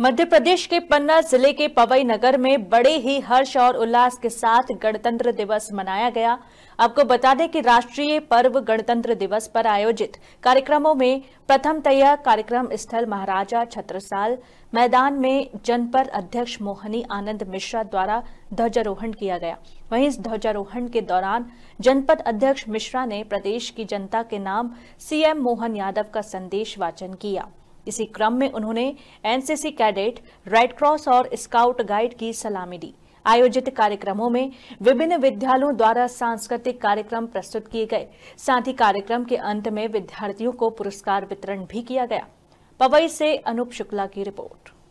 मध्य प्रदेश के पन्ना जिले के पवई नगर में बड़े ही हर्ष और उल्लास के साथ गणतंत्र दिवस मनाया गया आपको बता दें कि राष्ट्रीय पर्व गणतंत्र दिवस पर आयोजित कार्यक्रमों में प्रथम तैयार कार्यक्रम स्थल महाराजा छत्रसाल मैदान में जनपद अध्यक्ष मोहनी आनंद मिश्रा द्वारा ध्वजारोहण किया गया वहीं इस ध्वजारोहण के दौरान जनपद अध्यक्ष मिश्रा ने प्रदेश की जनता के नाम सीएम मोहन यादव का संदेश वाचन किया इसी क्रम में उन्होंने एनसीसी कैडेट रेड क्रॉस और स्काउट गाइड की सलामी दी आयोजित कार्यक्रमों में विभिन्न विद्यालयों द्वारा सांस्कृतिक कार्यक्रम प्रस्तुत किए गए साथ ही कार्यक्रम के अंत में विद्यार्थियों को पुरस्कार वितरण भी किया गया पवई से अनुप शुक्ला की रिपोर्ट